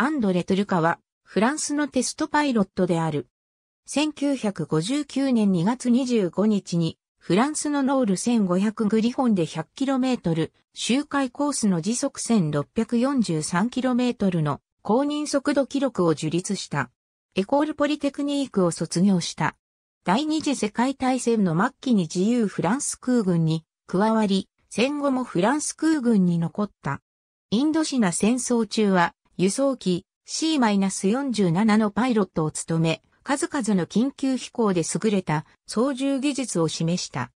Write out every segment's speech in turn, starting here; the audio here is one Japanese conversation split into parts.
アンドレ・トゥルカは、フランスのテストパイロットである。1959年2月25日に、フランスのノール1500グリフォンで 100km、周回コースの時速 1643km の公認速度記録を樹立した。エコールポリテクニークを卒業した。第二次世界大戦の末期に自由フランス空軍に加わり、戦後もフランス空軍に残った。インドシナ戦争中は輸送機 C-47 のパイロットを務め、数々の緊急飛行で優れた操縦技術を示した。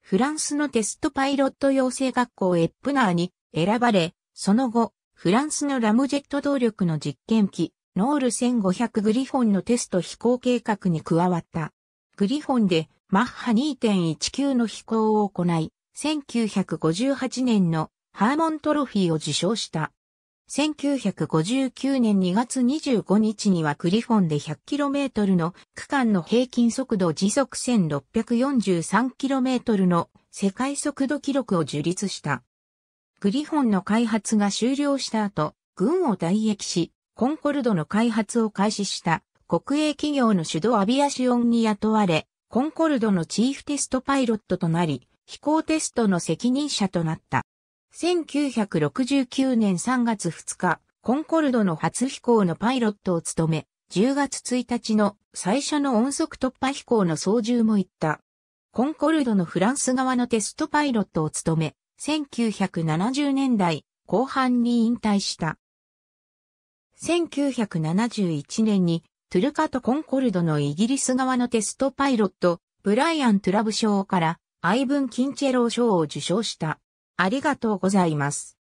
フランスのテストパイロット養成学校エップナーに選ばれ、その後、フランスのラムジェット動力の実験機、ノール1500グリフォンのテスト飛行計画に加わった。グリフォンでマッハ2.19の飛行を行い、1958年のハーモントロフィーを受賞した。1959年2月25日にはクリフォンで 100km の区間の平均速度時速 1643km の世界速度記録を樹立した。グリフォンの開発が終了した後、軍を退役し、コンコルドの開発を開始した国営企業の主導アビアシオンに雇われ、コンコルドのチーフテストパイロットとなり、飛行テストの責任者となった。1969年3月2日、コンコルドの初飛行のパイロットを務め、10月1日の最初の音速突破飛行の操縦も行った。コンコルドのフランス側のテストパイロットを務め、1970年代後半に引退した。1971年にトゥルカとコンコルドのイギリス側のテストパイロット、ブライアン・トゥラブ賞からアイブン・キンチェロー賞を受賞した。ありがとうございます。